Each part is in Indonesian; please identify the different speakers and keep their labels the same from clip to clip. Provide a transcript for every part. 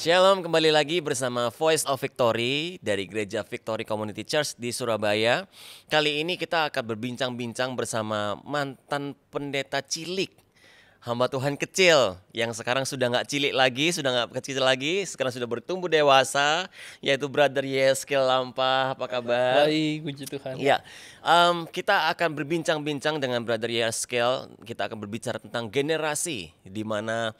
Speaker 1: Shalom, kembali lagi bersama Voice of Victory dari Gereja Victory Community Church di Surabaya. Kali ini kita akan berbincang-bincang bersama mantan pendeta cilik, hamba Tuhan kecil yang sekarang sudah nggak cilik lagi, sudah nggak kecil lagi, sekarang sudah bertumbuh dewasa, yaitu Brother Yeskel lampah Apa kabar? Baik, puji Tuhan. Ya, um, kita akan berbincang-bincang dengan Brother Yeskel. Kita akan berbicara tentang generasi, di mana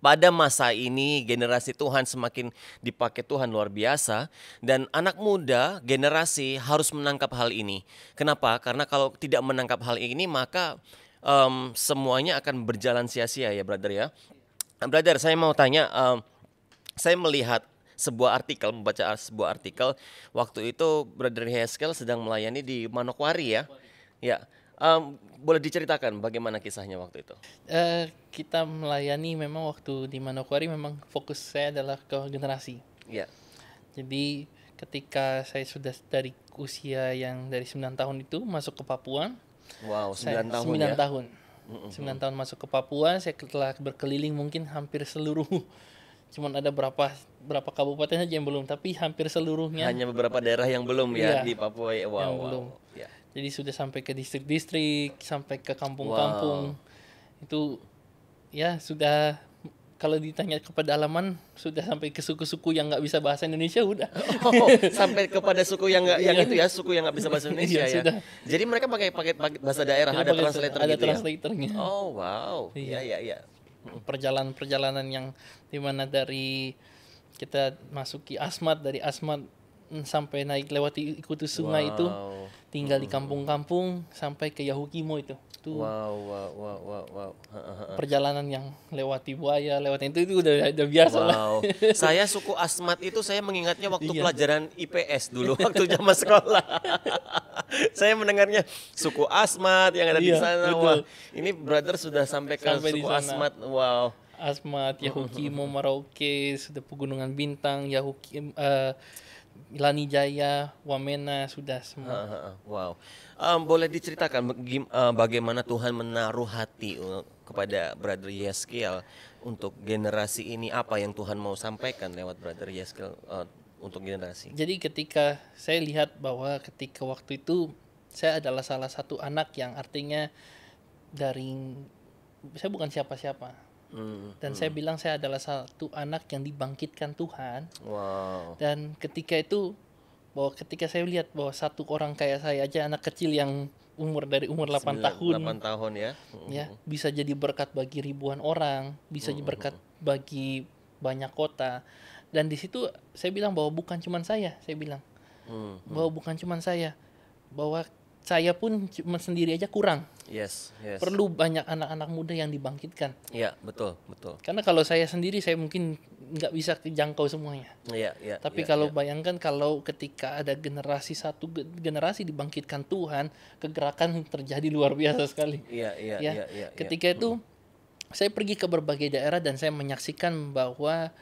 Speaker 1: pada masa ini generasi Tuhan semakin dipakai Tuhan luar biasa dan anak muda generasi harus menangkap hal ini. Kenapa? Karena kalau tidak menangkap hal ini maka um, semuanya akan berjalan sia-sia ya, brother ya. Brother, saya mau tanya, um, saya melihat sebuah artikel, membaca sebuah artikel waktu itu brother Haskell sedang melayani di Manokwari ya. Ya, Um, boleh diceritakan bagaimana kisahnya waktu itu?
Speaker 2: Uh, kita melayani memang waktu di Manokwari memang fokus saya adalah ke generasi. Iya. Yeah. Jadi ketika saya sudah dari usia yang dari 9 tahun itu masuk ke Papua. Wow, 9 saya, tahun 9 ya? tahun. Mm -hmm. 9 tahun masuk ke Papua, saya telah berkeliling mungkin hampir seluruh cuman ada berapa berapa kabupaten saja yang belum tapi hampir seluruhnya hanya beberapa daerah yang belum ya, ya di Papua ya? wow, yang wow. belum ya jadi sudah sampai ke distrik-distrik sampai ke kampung-kampung wow. itu ya sudah kalau ditanya ke pedalaman sudah sampai ke suku-suku yang nggak bisa bahasa Indonesia udah oh, sampai kepada suku yang nggak yang itu ya suku yang nggak bisa bahasa iya, Indonesia ya, ya. Sudah.
Speaker 1: jadi mereka pakai pakai bahasa daerah jadi ada translator ada gitu ya? translatornya
Speaker 2: ya? oh wow iya iya iya, iya. perjalanan perjalanan yang dimana dari kita masuki asmat dari asmat Hmm, sampai naik lewati ikut sungai wow. itu tinggal di hmm. kampung-kampung sampai ke Yahukimo itu itu wow, wow, wow, wow, wow. perjalanan yang lewati buaya lewat itu itu udah, udah biasa wow. lah saya suku Asmat itu saya
Speaker 1: mengingatnya waktu iya. pelajaran IPS dulu waktu zaman sekolah saya mendengarnya suku Asmat yang ada iya, di sana betul. Wah, ini brother sudah sampai ke sampai suku Asmat wow Asmat Yahukimo
Speaker 2: Marauke sudah pegunungan bintang Yahukimo uh, Lani Jaya, Wamena sudah semua. Uh, uh, Wow.
Speaker 1: Um, boleh diceritakan uh, bagaimana Tuhan menaruh hati uh, kepada Brother Yeskiel untuk generasi ini apa yang Tuhan mau sampaikan lewat Brother Yeskiel uh, untuk generasi.
Speaker 2: Jadi ketika saya lihat bahwa ketika waktu itu saya adalah salah satu anak yang artinya dari saya bukan siapa-siapa Hmm, dan hmm. saya bilang saya adalah satu anak yang dibangkitkan Tuhan.
Speaker 1: Wow.
Speaker 2: Dan ketika itu bahwa ketika saya lihat bahwa satu orang kayak saya aja anak kecil yang umur dari umur 8 9, tahun 8 tahun ya. Ya, hmm. bisa jadi berkat bagi ribuan orang, bisa mm. jadi berkat bagi banyak kota. Dan di situ saya bilang bahwa bukan cuma saya, saya bilang.
Speaker 1: Mm. Bahwa
Speaker 2: bukan cuma saya. Bahwa saya pun sendiri aja kurang.
Speaker 1: Yes, yes. Perlu
Speaker 2: banyak anak-anak muda yang dibangkitkan. Iya, betul, betul. Karena kalau saya sendiri saya mungkin nggak bisa jangkau semuanya.
Speaker 1: Iya, iya. Tapi ya, kalau ya.
Speaker 2: bayangkan kalau ketika ada generasi satu generasi dibangkitkan Tuhan, kegerakan terjadi luar biasa sekali. Iya, iya, ya, iya, ya, ya, Ketika itu hmm. saya pergi ke berbagai daerah dan saya menyaksikan bahwa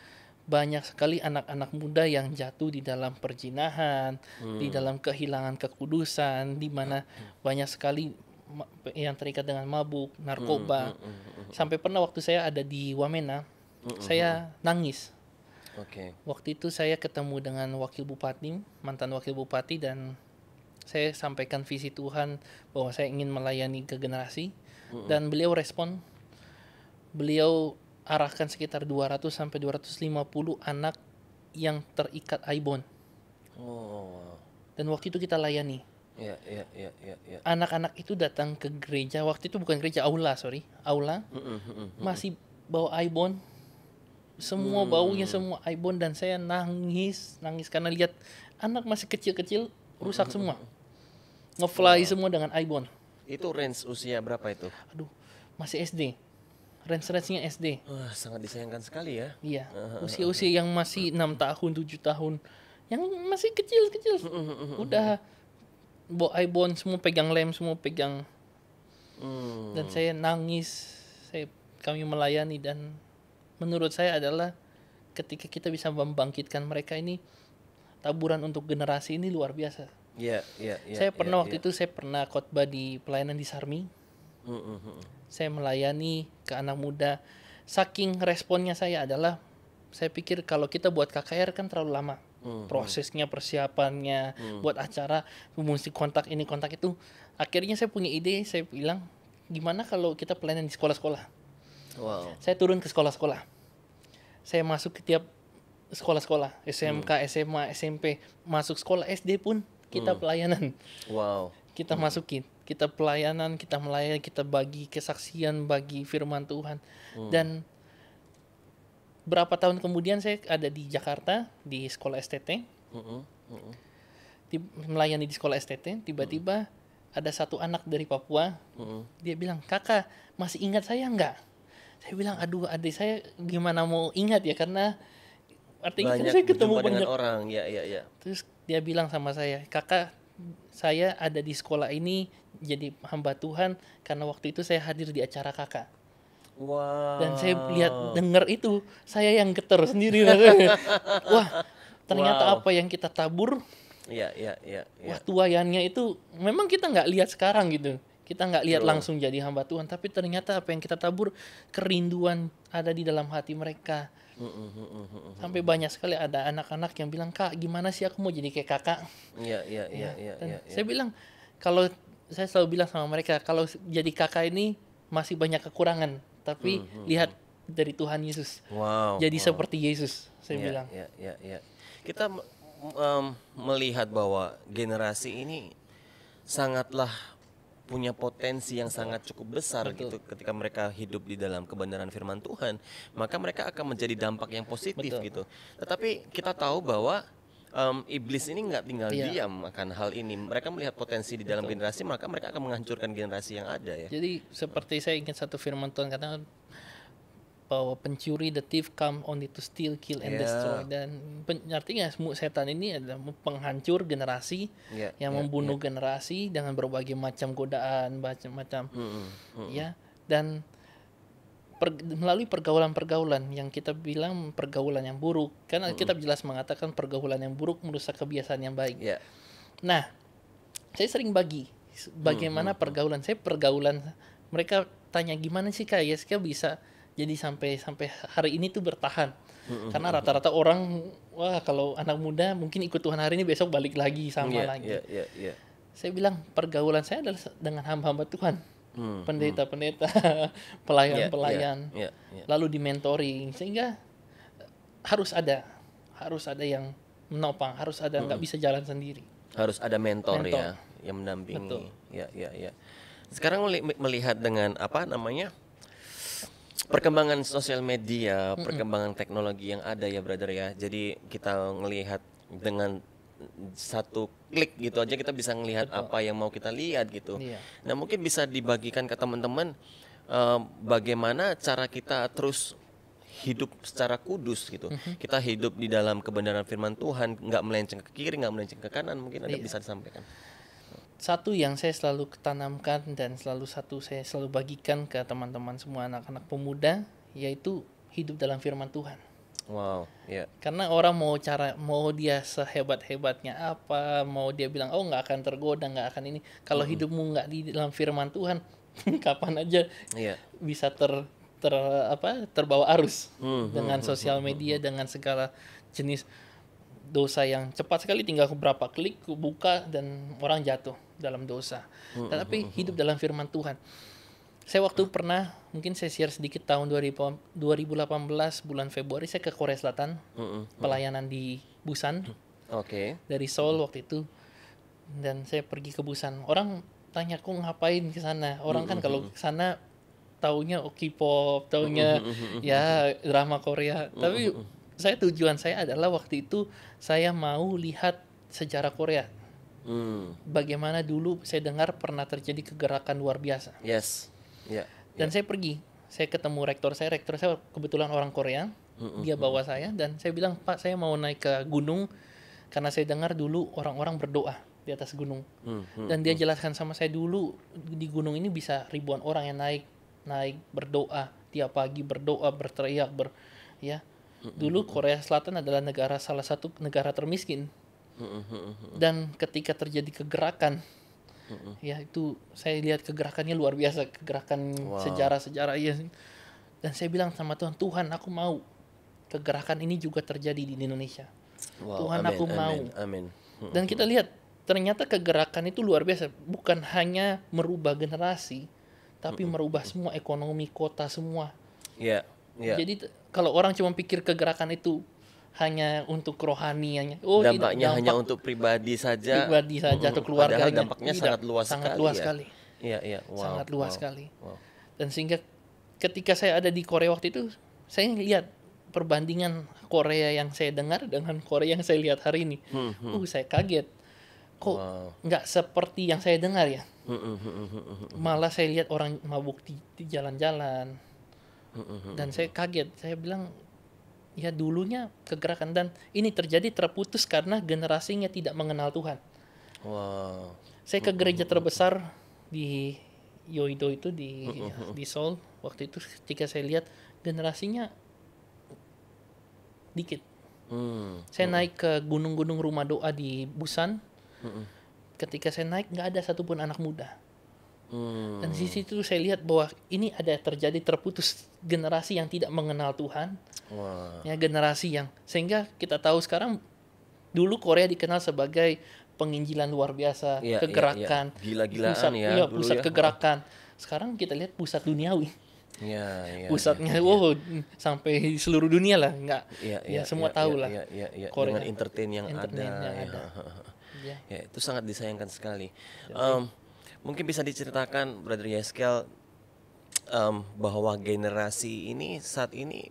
Speaker 2: banyak sekali anak-anak muda yang jatuh di dalam perjinahan, hmm. di dalam kehilangan kekudusan, di mana hmm. banyak sekali yang terikat dengan mabuk, hmm, narkoba. Hmm, hmm, hmm, Sampai pernah waktu saya ada di Wamena, saya nangis. Okay. Waktu itu saya ketemu dengan wakil bupati, mantan wakil bupati dan saya sampaikan visi Tuhan bahwa saya ingin melayani ke generasi dan beliau respon. Beliau arahkan sekitar 200 sampai 250 anak yang terikat ibon. Oh. Dan waktu itu kita layani.
Speaker 1: Iya, iya, iya, iya, ya.
Speaker 2: Anak-anak itu datang ke gereja, waktu itu bukan gereja, aula, sorry. Aula. Mm -mm, mm masih bawa ibon. Semua mm. baunya semua ibon dan saya nangis, nangis karena lihat anak masih kecil-kecil rusak semua. Ngefly oh. semua dengan ibon.
Speaker 1: Itu range usia berapa itu?
Speaker 2: Aduh, masih SD range-range-nya SD. Wah, sangat disayangkan sekali ya. Iya. Usia-usia yang masih enam tahun, tujuh tahun, yang masih kecil-kecil. Udah bo ibon semua pegang lem, semua pegang. Hmm. Dan saya nangis. Saya kami melayani dan menurut saya adalah ketika kita bisa membangkitkan mereka ini taburan untuk generasi ini luar biasa. Iya, yeah, iya, yeah, Yeah, saya pernah yeah, waktu yeah. itu saya pernah khotbah di pelayanan di Sarmi. Mm -hmm. Saya melayani ke anak muda. Saking responnya saya adalah saya pikir kalau kita buat KKR kan terlalu lama.
Speaker 1: Hmm, prosesnya,
Speaker 2: persiapannya, hmm. buat acara, mesti kontak ini, kontak itu. Akhirnya saya punya ide, saya bilang gimana kalau kita pelayanan di sekolah-sekolah. Wow. Saya turun ke sekolah-sekolah. Saya masuk ke tiap sekolah-sekolah, SMK, hmm. SMA, SMP, masuk sekolah SD pun kita hmm. pelayanan. Wow. Kita hmm. masukin kita pelayanan, kita melayani, kita bagi kesaksian, bagi firman Tuhan. Hmm. Dan berapa tahun kemudian saya ada di Jakarta di sekolah STT. Hmm. Hmm. melayani di sekolah STT, tiba-tiba hmm. ada satu anak dari Papua. Hmm. Dia bilang, "Kakak, masih ingat saya enggak?" Saya bilang, "Aduh, adik saya gimana mau ingat ya karena artinya kan banyak saya ketemu banyak
Speaker 1: orang." Ya, ya, ya.
Speaker 2: Terus dia bilang sama saya, "Kakak, saya ada di sekolah ini jadi hamba Tuhan karena waktu itu saya hadir di acara kakak.
Speaker 1: Wow. Dan saya lihat dengar
Speaker 2: itu, saya yang geter sendiri Wah, ternyata wow. apa yang kita tabur?
Speaker 1: Iya, iya, iya. Ya. wah
Speaker 2: tuayannya itu memang kita nggak lihat sekarang gitu. Kita nggak lihat langsung jadi hamba Tuhan, tapi ternyata apa yang kita tabur kerinduan ada di dalam hati mereka. Sampai banyak sekali ada anak-anak yang bilang, "Kak, gimana sih aku mau jadi kayak kakak?"
Speaker 1: Iya, iya, iya, ya. Iya, iya, iya. Saya bilang,
Speaker 2: kalau saya selalu bilang sama mereka kalau jadi kakak ini masih banyak kekurangan tapi hmm, hmm, lihat hmm. dari Tuhan Yesus wow, jadi wow. seperti Yesus saya yeah, bilang yeah,
Speaker 1: yeah, yeah. kita um, melihat bahwa generasi ini sangatlah punya potensi yang sangat cukup besar Betul. gitu ketika mereka hidup di dalam kebenaran firman Tuhan maka mereka akan menjadi dampak yang positif Betul. gitu tetapi kita tahu bahwa um, iblis ini nggak tinggal iya. diam akan hal ini. Mereka melihat potensi di dalam Betul. generasi, maka
Speaker 2: mereka akan menghancurkan generasi yang ada ya. Jadi seperti saya ingat satu firman Tuhan kata bahwa pencuri the thief come only to steal, kill and yeah. destroy dan pen, artinya setan ini adalah penghancur generasi yeah, yang yeah, membunuh yeah. generasi dengan berbagai macam godaan, macam-macam. Mm -hmm. mm -hmm. Ya, dan per, melalui pergaulan-pergaulan yang kita bilang pergaulan yang buruk karena mm -hmm. kita jelas mengatakan pergaulan yang buruk merusak kebiasaan yang baik. Yeah. Nah, saya sering bagi bagaimana mm -hmm. pergaulan saya pergaulan mereka tanya gimana sih kak saya bisa jadi sampai sampai hari ini tuh bertahan mm -hmm. karena hmm, hmm. rata-rata orang wah kalau anak muda mungkin ikut Tuhan hari ini besok balik lagi sama yeah, lagi. Yeah, yeah, yeah. Saya bilang pergaulan saya adalah dengan hamba-hamba Tuhan hmm, pendeta-pendeta, hmm. Iya, iya, pelayan-pelayan, yeah, yeah, yeah, yeah. lalu dimentoring sehingga eh, harus ada, harus ada yang menopang, harus ada nggak hmm. bisa jalan sendiri.
Speaker 1: Harus ada mentor, ya, mentor. ya yang mendampingi. Betul. Ya, ya, ya. Sekarang melihat dengan apa namanya? perkembangan sosial media, perkembangan teknologi yang ada ya brother ya. Jadi kita melihat dengan satu klik gitu aja kita bisa melihat apa yang mau kita lihat gitu. Iya. Nah mungkin bisa dibagikan ke teman-teman uh, bagaimana cara kita terus hidup secara kudus gitu. Mm-hmm. Kita hidup di dalam kebenaran firman Tuhan, nggak melenceng ke kiri, nggak melenceng ke kanan, mungkin ada iya. bisa disampaikan.
Speaker 2: Satu yang saya selalu ketanamkan dan selalu satu saya selalu bagikan ke teman-teman semua anak-anak pemuda yaitu hidup dalam firman Tuhan.
Speaker 1: Wow, ya. Yeah.
Speaker 2: Karena orang mau cara mau dia sehebat hebatnya apa, mau dia bilang oh nggak akan tergoda, nggak akan ini. Kalau mm -hmm. hidupmu nggak di dalam firman Tuhan, kapan aja yeah. bisa ter ter apa terbawa arus mm -hmm. dengan mm-hmm. sosial mm-hmm. media, mm -hmm. dengan segala jenis dosa yang cepat sekali tinggal beberapa klik buka dan orang jatuh dalam dosa. Mm -hmm. Tetapi mm-hmm. hidup dalam firman Tuhan. Saya waktu pernah, mungkin saya share sedikit tahun 2018 bulan Februari saya ke Korea Selatan, mm -hmm. pelayanan di Busan. Oke. Okay. Dari Seoul waktu itu, dan saya pergi ke Busan. Orang tanya aku ngapain ke sana? Orang mm -hmm. kan kalau ke sana taunya oh, K-pop, taunya mm -hmm. ya drama Korea. Mm -hmm. Tapi saya tujuan saya adalah waktu itu saya mau lihat sejarah Korea. Hmm. Bagaimana dulu saya dengar pernah terjadi kegerakan luar biasa.
Speaker 1: Yes yeah,
Speaker 2: dan yeah. saya pergi saya ketemu rektor saya rektor saya kebetulan orang Korea mm-hmm. dia bawa saya dan saya bilang pak saya mau naik ke gunung karena saya dengar dulu orang-orang berdoa di atas gunung mm-hmm. dan dia hmm. jelaskan sama saya dulu di gunung ini bisa ribuan orang yang naik naik berdoa tiap pagi berdoa berteriak ber ya dulu Korea Selatan adalah negara salah satu negara termiskin dan ketika terjadi kegerakan mm hmm ya itu saya lihat kegerakannya luar biasa kegerakan wow. sejarah-sejarah ya dan saya bilang sama Tuhan Tuhan aku mau kegerakan ini juga terjadi di Indonesia
Speaker 1: wow, Tuhan amin, aku amin, mau amin. dan kita
Speaker 2: lihat ternyata kegerakan itu luar biasa bukan hanya merubah generasi tapi mm hmm merubah semua ekonomi kota semua
Speaker 1: yeah, yeah.
Speaker 2: jadi kalau orang cuma pikir kegerakan itu hanya untuk rohaniannya. Oh, dampaknya tidak, dampak hanya untuk pribadi
Speaker 1: saja. Pribadi saja atau keluarga. dampaknya tidak, sangat luas sangat sekali. Luas ya. sekali. Iya, iya. Wow, sangat luas wow, sekali.
Speaker 2: Dan sehingga ketika saya ada di Korea waktu itu, saya lihat perbandingan Korea yang saya dengar dengan Korea yang saya lihat hari ini. Hmm, hmm. Uh, saya kaget. Kok nggak wow. seperti yang saya dengar ya? Hmm, hmm, hmm, Malah saya lihat orang mabuk di, jalan-jalan. dan saya kaget. Saya bilang ya dulunya kegerakan dan ini terjadi terputus karena generasinya tidak mengenal Tuhan. Wow. Saya ke gereja terbesar di Yoido itu di ya, di Seoul waktu itu ketika saya lihat generasinya dikit. Hmm. Saya naik ke gunung-gunung rumah doa di Busan. Hmm. Ketika saya naik nggak ada satupun anak muda.
Speaker 1: Hmm. Dan di
Speaker 2: situ saya lihat bahwa ini ada terjadi terputus generasi yang tidak mengenal Tuhan. Wow. Ya generasi yang sehingga kita tahu sekarang dulu Korea dikenal sebagai penginjilan luar biasa, ya, kegerakan, ya, ya. gila-gilaan pusat, ya, ya pusat ya. kegerakan. Sekarang kita lihat pusat duniawi.
Speaker 1: Ya, ya, pusatnya
Speaker 2: ya, ya. wow sampai seluruh dunia lah enggak, ya, ya, ya semua ya, tahu ya, lah ya, ya, ya. Korea dengan entertain yang entertain ada, yang ada. Ya.
Speaker 1: ya itu sangat disayangkan sekali um, mungkin bisa diceritakan Brother Yeskel um, bahwa generasi ini saat ini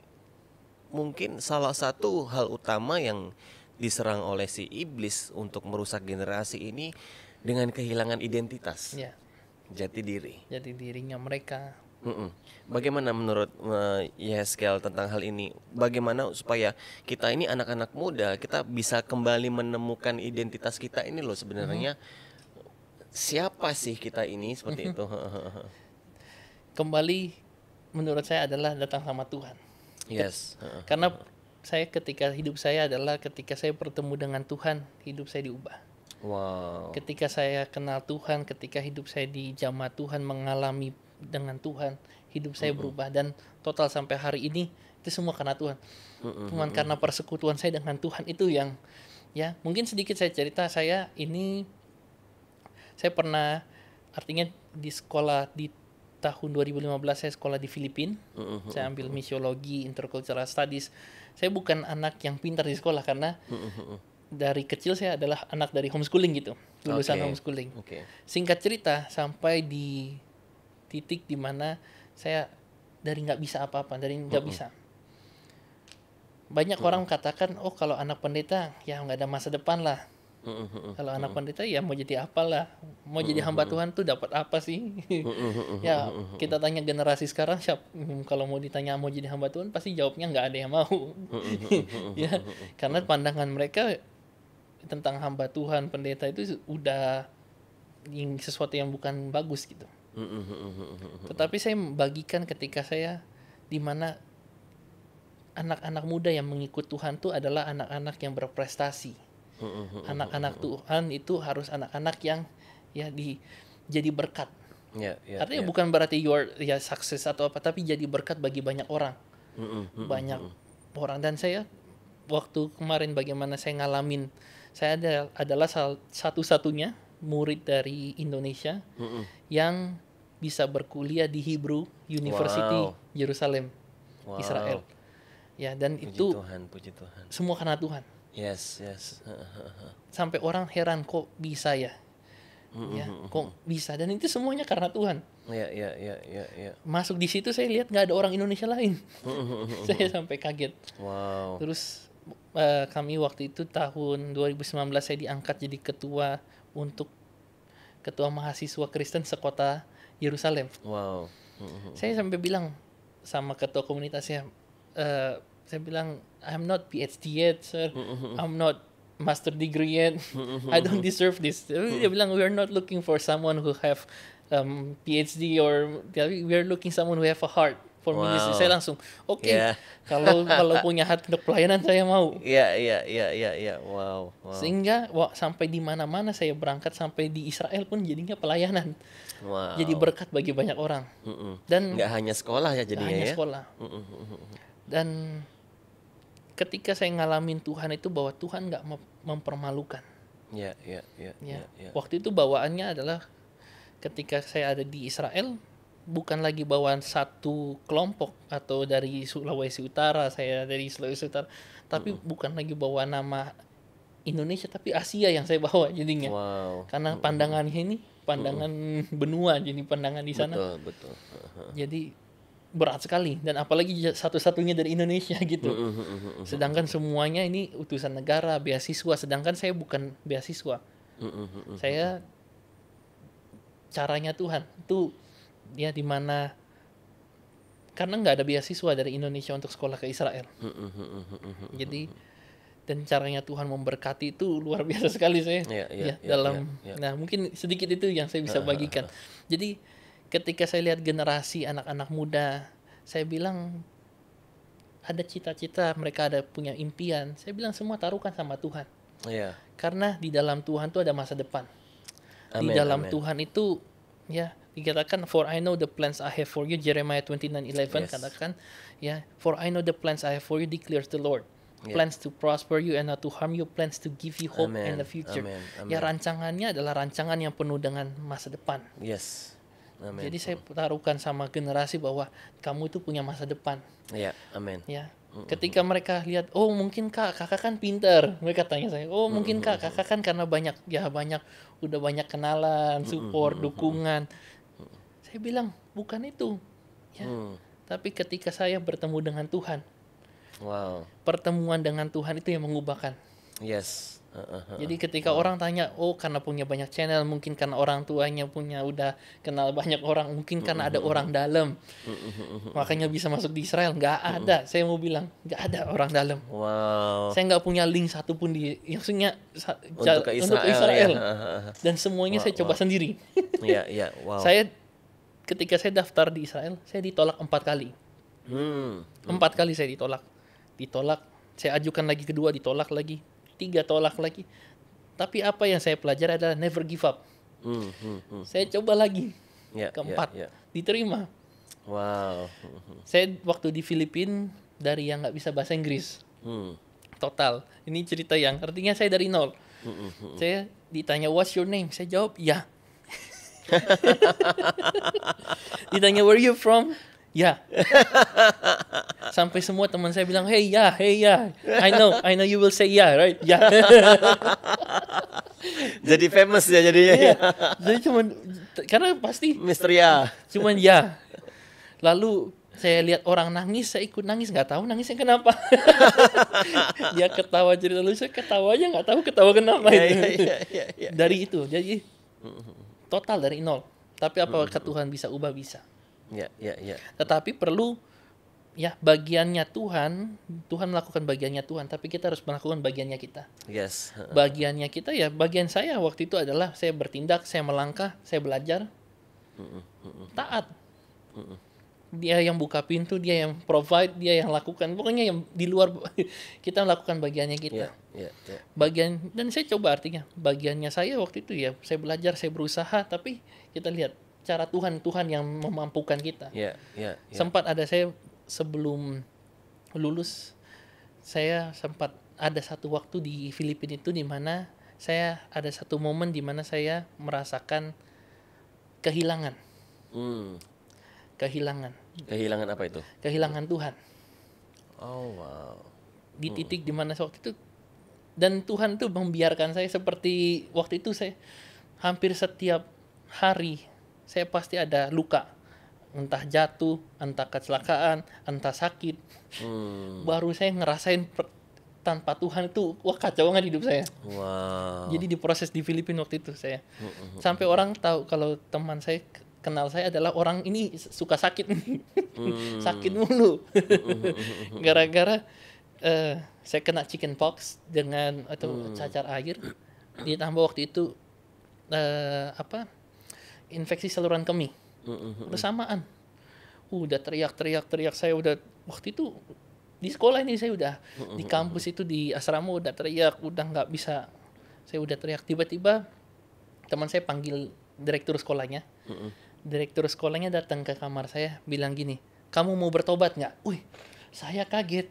Speaker 1: mungkin salah satu hal utama yang diserang oleh si iblis untuk merusak generasi ini dengan kehilangan identitas ya. jati diri
Speaker 2: jati dirinya mereka
Speaker 1: Mm-mm. bagaimana menurut uh, Yeskel tentang hal ini bagaimana supaya kita ini anak-anak muda kita bisa kembali menemukan identitas kita ini loh sebenarnya mm-hmm siapa sih kita ini seperti itu
Speaker 2: kembali menurut saya adalah datang sama Tuhan yes karena saya ketika hidup saya adalah ketika saya bertemu dengan Tuhan hidup saya diubah
Speaker 1: wow
Speaker 2: ketika saya kenal Tuhan ketika hidup saya di jamaah Tuhan mengalami dengan Tuhan hidup saya berubah dan total sampai hari ini itu semua karena Tuhan mm cuman karena persekutuan saya dengan Tuhan itu yang ya mungkin sedikit saya cerita saya ini saya pernah artinya di sekolah di tahun 2015 saya sekolah di Filipina. Uh, mm-hmm. uh, saya ambil misiologi, intercultural studies. Saya bukan anak yang pintar di sekolah karena mm-hmm. dari kecil saya adalah anak dari homeschooling gitu, lulusan okay. homeschooling. Okay. Singkat cerita sampai di titik dimana saya dari nggak bisa apa-apa, dari nggak mm-hmm. bisa. Banyak orang katakan, oh kalau anak pendeta ya nggak ada masa depan lah. Kalau anak pendeta ya mau jadi apa lah, mau jadi hamba Tuhan tuh dapat apa sih? ya kita tanya generasi sekarang, siap hmm, kalau mau ditanya mau jadi hamba Tuhan pasti jawabnya nggak ada yang mau, ya karena pandangan mereka tentang hamba Tuhan pendeta itu udah sesuatu yang bukan bagus gitu. Tetapi saya bagikan ketika saya di mana anak-anak muda yang mengikut Tuhan tuh adalah anak-anak yang berprestasi Anak-anak Tuhan itu harus anak-anak yang ya di jadi berkat. Yeah, yeah, Artinya yeah. bukan berarti you are ya sukses atau apa, tapi jadi berkat bagi banyak orang, mm -hmm, banyak mm -hmm. orang. Dan saya waktu kemarin bagaimana saya ngalamin, saya ada, adalah satu-satunya murid dari Indonesia mm -hmm. yang bisa berkuliah di Hebrew University wow. Jerusalem, wow. Israel. Ya dan puji itu Tuhan, puji Tuhan. semua karena Tuhan.
Speaker 1: Yes, yes.
Speaker 2: Sampai orang heran kok bisa ya. Mm-hmm. Ya, kok bisa dan itu semuanya karena Tuhan.
Speaker 1: Iya, iya, iya, iya, ya.
Speaker 2: Masuk di situ saya lihat nggak ada orang Indonesia lain. saya sampai kaget. Wow. Terus uh, kami waktu itu tahun 2019 saya diangkat jadi ketua untuk ketua mahasiswa Kristen sekota Yerusalem. Wow. Mm-hmm. Saya sampai bilang sama ketua komunitasnya uh, saya bilang I'm not PhD yet sir mm-hmm. I'm not master degree yet I don't mm-hmm. deserve this dia bilang we are not looking for someone who have um, PhD or we are looking someone who have a heart for wow. ministry saya langsung oke okay, yeah. kalau kalau punya hati untuk pelayanan saya mau iya iya iya iya iya wow, sehingga wah, sampai di mana-mana saya berangkat sampai di Israel pun jadinya pelayanan
Speaker 1: wow. jadi berkat bagi banyak orang
Speaker 2: mm -mm. dan nggak hanya sekolah ya jadinya hanya ya? sekolah mm -mm. dan ketika saya ngalamin Tuhan itu bahwa Tuhan nggak mempermalukan. Ya, ya, ya, ya. Ya, ya. Waktu itu bawaannya adalah ketika saya ada di Israel bukan lagi bawaan satu kelompok atau dari Sulawesi Utara, saya dari Sulawesi Utara, tapi mm -hmm. bukan lagi bawa nama Indonesia tapi Asia yang saya bawa jadinya. Wow. Karena pandangannya ini pandangan mm -hmm. benua jadi pandangan di sana. Betul, betul. Jadi berat sekali dan apalagi satu-satunya dari Indonesia gitu. Sedangkan semuanya ini utusan negara, beasiswa, sedangkan saya bukan beasiswa. Saya caranya Tuhan tuh ya di mana karena nggak ada beasiswa dari Indonesia untuk sekolah ke Israel. Jadi dan caranya Tuhan memberkati itu luar biasa sekali saya yeah, yeah, ya iya, dalam yeah, yeah. nah mungkin sedikit itu yang saya bisa eh, bagikan. Eh, eh. Jadi ketika saya lihat generasi anak-anak muda saya bilang ada cita-cita mereka ada punya impian saya bilang semua taruhkan sama Tuhan yeah. karena di dalam Tuhan itu ada masa depan amen, di dalam amen. Tuhan itu ya dikatakan for I know the plans I have for you Jeremiah 29:11 yes. katakan ya for I know the plans I have for you declares the Lord yeah. plans to prosper you and not to harm you plans to give you hope Amen. and the future Amen. Amen. ya rancangannya adalah rancangan yang penuh dengan masa depan
Speaker 1: yes Amen. Jadi saya
Speaker 2: taruhkan sama generasi bahwa kamu itu punya masa depan. Iya, amin. Ya. Ketika mereka lihat, oh mungkin kak kakak kan pinter, mereka tanya saya, oh mungkin kak kakak kan karena banyak ya banyak udah banyak kenalan, support, dukungan. Saya bilang bukan itu, ya. Hmm. Tapi ketika saya bertemu dengan Tuhan, wow. pertemuan dengan Tuhan itu yang mengubahkan.
Speaker 1: Yes jadi ketika
Speaker 2: orang tanya, oh karena punya banyak channel, mungkin karena orang tuanya punya udah kenal banyak orang, mungkin karena ada orang dalam, makanya bisa masuk di Israel. Gak ada, saya mau bilang gak ada orang dalam.
Speaker 1: Wow. Saya
Speaker 2: nggak punya link satupun di, maksudnya untuk ke Israel, untuk Israel. Ya. dan semuanya wow, saya coba wow. sendiri. Iya iya. Wow. Saya ketika saya daftar di Israel, saya ditolak empat kali.
Speaker 1: Hmm. Empat
Speaker 2: kali saya ditolak, ditolak. Saya ajukan lagi kedua, ditolak lagi tiga tolak lagi. Tapi apa yang saya pelajari adalah never give up. Hmm, hmm, hmm. Saya coba lagi yeah, ya, keempat yeah, yeah. diterima. Wow. Saya waktu di Filipina dari yang nggak bisa bahasa Inggris hmm. total. Ini cerita yang artinya saya dari nol. Hmm, hmm, hmm. saya ditanya what's your name, saya jawab ya. ditanya where you from, Ya. Sampai semua teman saya bilang, "Hey ya, hey ya. I know, I know you will say ya, right?" Ya.
Speaker 1: jadi famous ya jadinya. Ya.
Speaker 2: Jadi cuman karena pasti Mister ya. Cuman ya. Lalu saya lihat orang nangis, saya ikut nangis, nggak tahu nangisnya kenapa. Dia ketawa jadi lalu saya ketawa aja nggak tahu ketawa kenapa ya, itu. Ya, ya, ya, ya. Dari itu. Jadi mm-hmm. total dari nol. Tapi apakah mm-hmm. Tuhan bisa ubah bisa?
Speaker 1: Ya, ya, ya.
Speaker 2: Tetapi perlu ya bagiannya Tuhan, Tuhan melakukan bagiannya Tuhan, tapi kita harus melakukan bagiannya kita. Yes. Bagiannya kita ya, bagian saya waktu itu adalah saya bertindak, saya melangkah, saya belajar, taat. Dia yang buka pintu, dia yang provide, dia yang lakukan. Pokoknya yang di luar kita melakukan bagiannya kita. Yeah, yeah, yeah. Bagian dan saya coba artinya bagiannya saya waktu itu ya, saya belajar, saya berusaha, tapi kita lihat cara Tuhan Tuhan yang memampukan kita. Yeah, yeah, yeah. Sempat ada saya sebelum lulus saya sempat ada satu waktu di Filipina itu di mana saya ada satu momen di mana saya merasakan kehilangan. mm. Kehilangan.
Speaker 1: Kehilangan apa itu?
Speaker 2: Kehilangan Tuhan. Oh wow. Di hmm. titik hmm. dimana waktu itu dan Tuhan tuh membiarkan saya seperti waktu itu saya hampir setiap hari saya pasti ada luka entah jatuh entah kecelakaan entah sakit hmm. baru saya ngerasain tanpa Tuhan itu wah kacau banget hidup saya
Speaker 1: wow. jadi
Speaker 2: diproses di Filipina waktu itu saya sampai orang tahu kalau teman saya kenal saya adalah orang ini suka sakit hmm. sakit mulu gara-gara uh, saya kena chicken pox dengan atau hmm. cacar air ditambah waktu itu uh, apa infeksi saluran kemih bersamaan udah teriak-teriak teriak saya udah waktu itu di sekolah ini saya udah di kampus itu di asrama udah teriak udah nggak bisa saya udah teriak tiba-tiba teman saya panggil direktur sekolahnya direktur sekolahnya datang ke kamar saya bilang gini kamu mau bertobat nggak? Wih saya kaget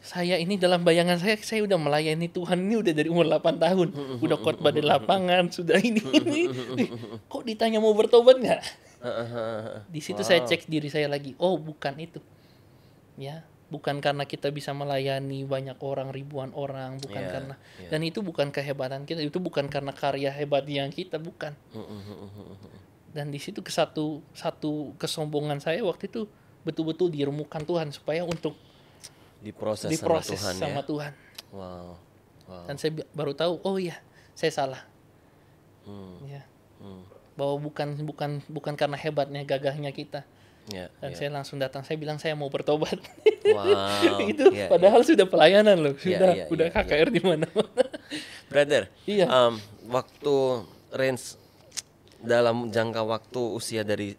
Speaker 2: saya ini dalam bayangan saya saya udah melayani Tuhan ini udah dari umur 8 tahun udah khotbah di lapangan sudah ini, ini. kok ditanya mau bertobat nggak di situ wow. saya cek diri saya lagi oh bukan itu ya bukan karena kita bisa melayani banyak orang ribuan orang bukan yeah, karena yeah. dan itu bukan kehebatan kita itu bukan karena karya hebat yang kita bukan dan di situ kesatu satu satu kesombongan saya waktu itu betul-betul diremukan Tuhan supaya untuk
Speaker 1: diproses, diproses sama Tuhan. Sama ya? Tuhan. Wow. wow. Dan
Speaker 2: saya baru tahu, oh iya, saya salah. Hmm. Ya. Hmm. Bahwa bukan bukan bukan karena hebatnya gagahnya kita. Yeah, Dan yeah. saya langsung datang, saya bilang saya mau bertobat. Wow. itu yeah, ya. padahal yeah. sudah pelayanan loh, ya, sudah yeah, yeah, udah yeah, ya. KKR yeah. di mana-mana.
Speaker 1: Brother, iya. um, waktu range dalam jangka waktu usia dari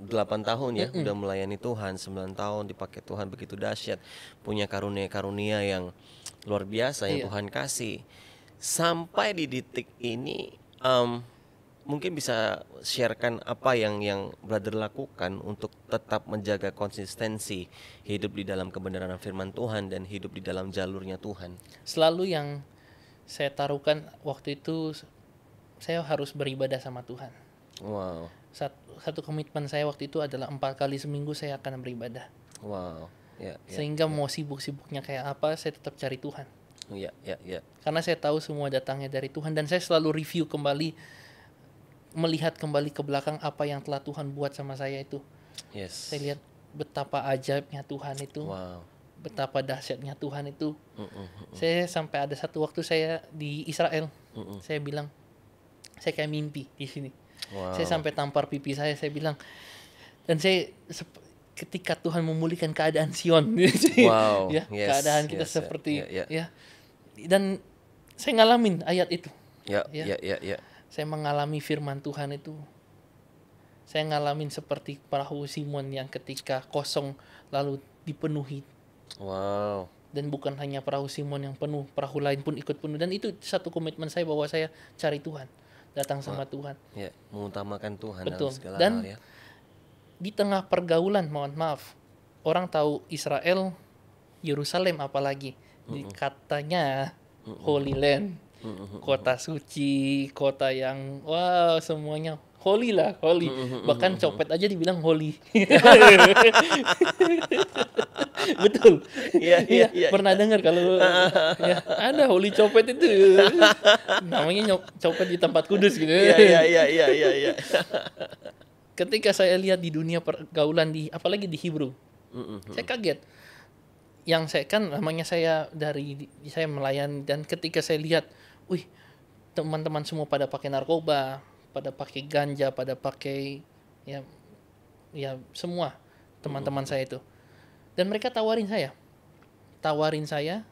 Speaker 1: 8 tahun ya mm -hmm. udah melayani Tuhan 9 tahun dipakai Tuhan begitu dahsyat punya karunia-karunia yang luar biasa yang iya. Tuhan kasih sampai di titik ini um, mungkin bisa sharekan apa yang yang brother lakukan untuk tetap menjaga konsistensi hidup di dalam kebenaran firman Tuhan dan hidup di dalam jalurnya Tuhan.
Speaker 2: Selalu yang saya taruhkan waktu itu saya harus beribadah sama Tuhan Wow. Satu, satu komitmen saya waktu itu adalah empat kali seminggu saya akan beribadah.
Speaker 1: Wow. Yeah, yeah, Sehingga
Speaker 2: yeah. mau sibuk-sibuknya kayak apa, saya tetap cari Tuhan.
Speaker 1: Iya, iya, iya.
Speaker 2: Karena saya tahu semua datangnya dari Tuhan dan saya selalu review kembali melihat kembali ke belakang apa yang telah Tuhan buat sama saya itu. Yes. Saya lihat betapa ajaibnya Tuhan itu. Wow. Betapa dahsyatnya Tuhan itu. Mm -mm, mm Saya sampai ada satu waktu saya di Israel, mm -mm. saya bilang saya kayak mimpi di sini. Wow. Saya sampai tampar pipi saya, saya bilang dan saya ketika Tuhan memulihkan keadaan Sion, wow. ya yes, keadaan kita yes, ya. seperti yeah, yeah. ya dan saya ngalamin ayat itu, yeah, ya, Yeah. Ya, ya, ya. saya mengalami firman Tuhan itu, saya ngalamin seperti perahu Simon yang ketika kosong lalu dipenuhi,
Speaker 1: wow
Speaker 2: dan bukan hanya perahu Simon yang penuh, perahu lain pun ikut penuh dan itu satu komitmen saya bahwa saya cari Tuhan datang sama Tuhan.
Speaker 1: Ya, mengutamakan Tuhan Betul. dalam segala Dan hal ya.
Speaker 2: Di tengah pergaulan, mohon maaf, orang tahu Israel, Yerusalem apalagi. Mm -mm. Katanya mm -mm. Holy Land, mm -mm. kota suci, kota yang wow semuanya holy lah, holy. Bahkan copet aja dibilang holy. betul. Iya, iya, iya. iya pernah iya. dengar kalau ya, ada holy copet itu. Namanya copet di tempat kudus gitu. Iya, iya, iya, iya, iya. Ya. Ketika saya lihat di dunia pergaulan di apalagi di Hebrew, mm-hmm. saya kaget. Yang saya kan namanya saya dari saya melayan dan ketika saya lihat, wih, teman-teman semua pada pakai narkoba, pada pakai ganja, pada pakai ya ya semua teman-teman saya itu dan mereka tawarin saya. Tawarin saya.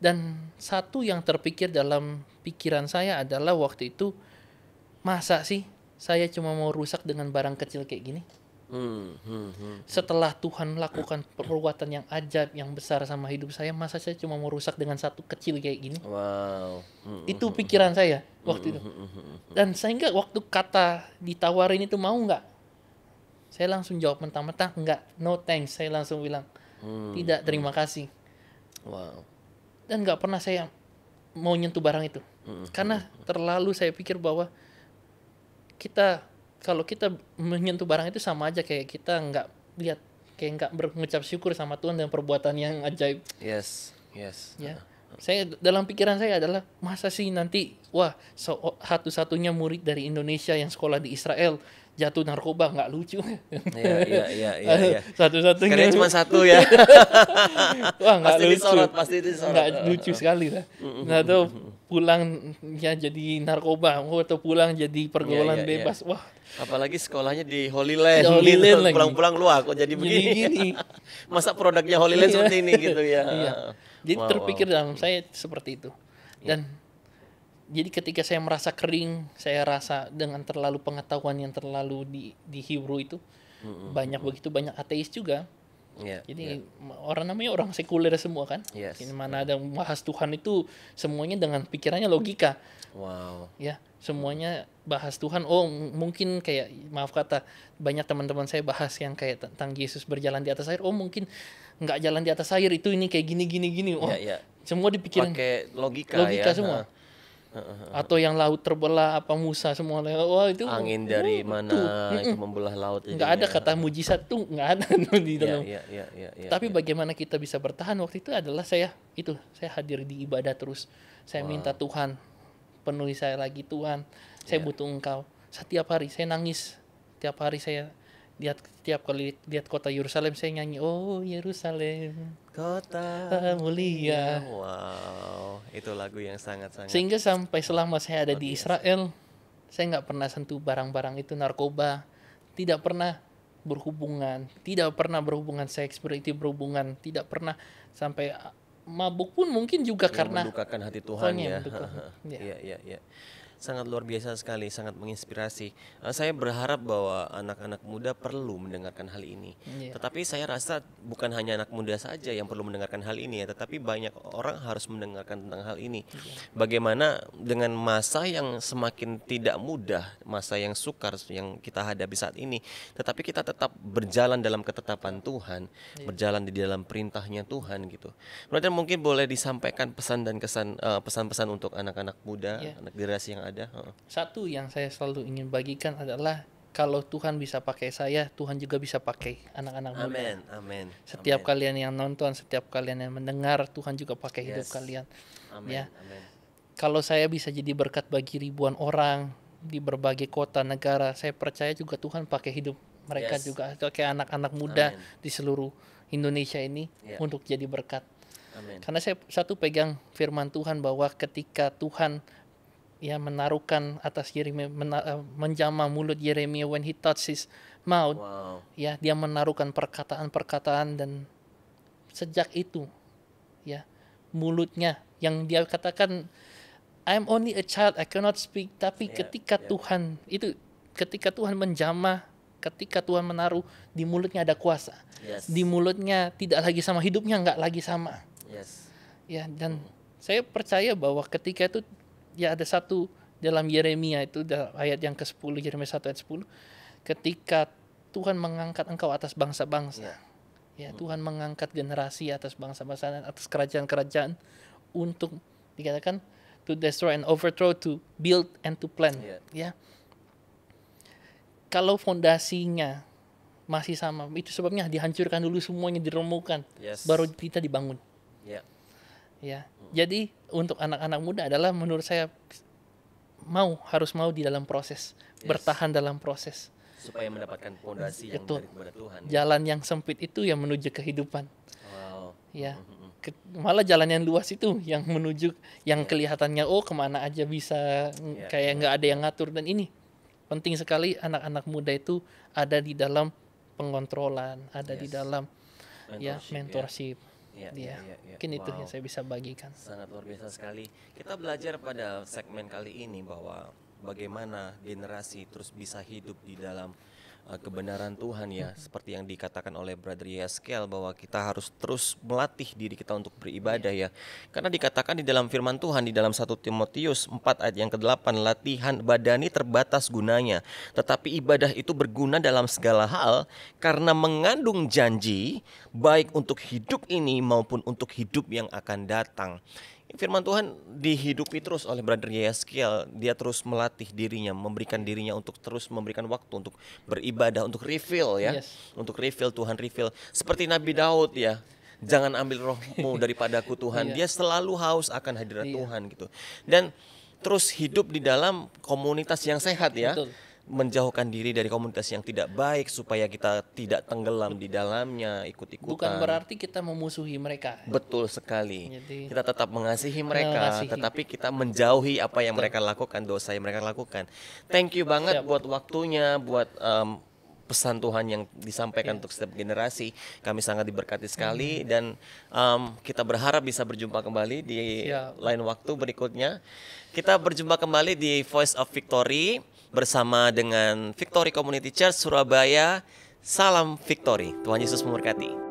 Speaker 2: Dan satu yang terpikir dalam pikiran saya adalah waktu itu, masa sih saya cuma mau rusak dengan barang kecil kayak gini?
Speaker 1: Hmm, hmm, hmm.
Speaker 2: Setelah Tuhan lakukan perbuatan yang ajaib, yang besar sama hidup saya, masa saya cuma mau rusak dengan satu kecil kayak gini? Wow.
Speaker 1: Hmm, itu hmm, hmm. pikiran saya waktu hmm, itu. Hmm, Dan
Speaker 2: sehingga waktu kata ditawarin itu mau nggak? Saya langsung jawab mentah-mentah, enggak, no thanks. Saya langsung bilang, hmm. tidak, terima kasih. Wow. Dan enggak pernah saya mau nyentuh barang itu. Hmm. Karena terlalu saya pikir bahwa kita, kalau kita menyentuh barang itu sama aja kayak kita enggak lihat, kayak enggak mengucap syukur sama Tuhan dan perbuatan yang ajaib.
Speaker 1: Yes, yes. Ya.
Speaker 2: saya dalam pikiran saya adalah masa sih nanti wah so, satu-satunya murid dari Indonesia yang sekolah di Israel jatuh narkoba nggak lucu. ya, ya, ya, ya, Ya. Satu-satunya. cuma satu ya. Wah nggak lucu. Disorot, pasti disorot. Nggak lucu sekali lah. Nah tuh pulang ya jadi narkoba atau pulang jadi pergaulan ya, ya, bebas. ya. Wah.
Speaker 1: Apalagi sekolahnya di Holy Land. Holy Land lagi. Pulang-pulang lu aku jadi begini. Jadi gini. Masa produknya Holy Land iya. seperti ini gitu ya. ya. Jadi wow, terpikir wow. dalam
Speaker 2: saya seperti itu. Dan ya jadi ketika saya merasa kering, saya rasa dengan terlalu pengetahuan yang terlalu di di Hebrew itu mm-hmm. banyak begitu banyak ateis juga. Yeah, jadi yeah. orang namanya orang sekuler semua kan. Yes. ini mana iya. ada bahas Tuhan itu semuanya dengan pikirannya logika. Wow. Ya, semuanya bahas Tuhan. Oh, mungkin kayak maaf kata banyak teman-teman saya bahas yang kayak tentang Yesus berjalan di atas air. Oh, mungkin nggak jalan di atas air itu ini kayak gini gini gini. Oh, yeah, yeah. semua dipikirin. Pakai logika. Logika ya. semua. Nah atau yang laut terbelah apa Musa semua lewat wah itu angin uh, dari uh, mana tuh. itu membelah laut itu nggak ada kata mujizat tuh nggak ada di dalam yeah, yeah, yeah, yeah, iya, tapi yeah. bagaimana kita bisa bertahan waktu itu adalah saya itu saya hadir di ibadah terus saya wow. minta Tuhan penuhi saya lagi Tuhan saya yeah. butuh Engkau setiap hari saya nangis setiap hari saya lihat tiap kali lihat kota Yerusalem saya nyanyi oh Yerusalem
Speaker 1: kota mulia wow itu lagu yang sangat sangat sehingga sampai
Speaker 2: selama saya ada di Israel biasa. saya nggak pernah sentuh barang-barang itu narkoba tidak pernah berhubungan tidak pernah berhubungan seks berarti berhubungan tidak pernah sampai mabuk pun mungkin juga yang karena mendukakan hati Tuhan ya ya
Speaker 1: iya iya, iya sangat luar biasa sekali, sangat menginspirasi. Uh, saya berharap bahwa anak-anak muda perlu mendengarkan hal ini. Yeah. Tetapi saya rasa bukan hanya anak muda saja yang perlu mendengarkan hal ini ya, tetapi banyak orang harus mendengarkan tentang hal ini. Yeah. Bagaimana dengan masa yang semakin tidak mudah, masa yang sukar yang kita hadapi saat ini, tetapi kita tetap berjalan dalam ketetapan Tuhan, yeah. berjalan di dalam perintahnya Tuhan gitu. Kemudian mungkin boleh disampaikan pesan dan kesan eh, pesan-pesan uh, untuk anak-anak muda, yeah. anak generasi yang ada. Uh.
Speaker 2: Satu yang saya selalu ingin bagikan adalah kalau Tuhan bisa pakai saya, Tuhan juga bisa pakai anak-anak muda. Amin, amin. Setiap amen. kalian yang nonton, setiap kalian yang mendengar, Tuhan juga pakai yes. hidup kalian. Amin, ya. amin. Kalau saya bisa jadi berkat bagi ribuan orang di berbagai kota negara, saya percaya juga Tuhan pakai hidup mereka yes. juga, kayak anak-anak muda amen. di seluruh Indonesia ini yeah. untuk jadi berkat. Amin. Karena saya satu pegang firman Tuhan bahwa ketika Tuhan ya menaruhkan atas Yeremia mena, eh, menjamah mulut Yeremia when he touches his mouth wow. ya dia menaruhkan perkataan-perkataan dan sejak itu ya mulutnya yang dia katakan I'm only a child I cannot speak tapi yeah, ketika yeah. Tuhan itu ketika Tuhan menjamah ketika Tuhan menaruh di mulutnya ada kuasa yes. di mulutnya tidak lagi sama hidupnya nggak lagi sama yes. ya dan hmm. saya percaya bahwa ketika itu ya ada satu dalam Yeremia itu ayat yang ke-10 Yeremia 1 ayat 10 ketika Tuhan mengangkat engkau atas bangsa-bangsa. Ya. ya, Tuhan mengangkat generasi atas bangsa-bangsa dan atas kerajaan-kerajaan untuk dikatakan to destroy and overthrow, to build and to plan. Ya. ya. Kalau fondasinya masih sama, itu sebabnya dihancurkan dulu semuanya diremukan, yes. baru kita dibangun. Ya. Ya. Jadi untuk anak-anak muda adalah menurut saya mau harus mau di dalam proses, yes. bertahan dalam proses supaya mendapatkan pondasi yang itu, dari Tuhan. Ya. Jalan yang sempit itu yang menuju kehidupan. Wow. Ya. Mm-hmm, mm-hmm. Ke, malah jalan yang luas itu yang menuju yang yeah. kelihatannya oh kemana aja bisa yeah. kayak nggak ada yang ngatur dan ini penting sekali anak-anak muda itu ada di dalam pengontrolan, ada yes. di dalam ya, mentorship, ya mentorship. yeah. Ya, ya, ya, ya. Mungkin wow. itu yang saya bisa bagikan. Sangat luar biasa
Speaker 1: sekali. Kita belajar pada segmen kali ini bahwa bagaimana generasi terus bisa hidup di dalam Eh, kebenaran Tuhan ya seperti yang dikatakan oleh Brother Yaskel bahwa kita harus terus melatih diri kita untuk beribadah ya karena dikatakan di dalam firman Tuhan di dalam 1 Timotius 4 ayat yang ke-8 latihan badani terbatas gunanya tetapi ibadah itu berguna dalam segala hal karena mengandung janji baik untuk hidup ini maupun untuk hidup yang akan datang firman Tuhan dihidupi terus oleh brother Yeskiel. Dia terus melatih dirinya, memberikan dirinya untuk terus memberikan waktu untuk beribadah, untuk refill ya. Yes. Untuk refill Tuhan refill. Seperti Nabi Daud ya. Jangan ambil rohmu daripadaku Tuhan. Iya. Dia selalu haus akan hadirat iya. Tuhan gitu. Dan terus hidup di dalam komunitas yang sehat ya. Betul menjauhkan diri dari komunitas yang tidak baik supaya kita tidak tenggelam di dalamnya ikut-ikutan. Bukan berarti
Speaker 2: kita memusuhi mereka.
Speaker 1: Betul sekali. Jadi, kita tetap mengasihi eh, mereka, mengasihi. tetapi kita menjauhi apa yang mereka lakukan, dosa yang mereka lakukan. Thank you banget buat waktunya, buat um, pesan Tuhan yang disampaikan ya. untuk setiap generasi. Kami sangat diberkati hmm. sekali -hmm. dan um, kita berharap bisa berjumpa kembali di Siap. lain waktu berikutnya. Kita berjumpa kembali di Voice of Victory bersama dengan Victory Community Church Surabaya. Salam Victory. Tuhan Yesus memberkati.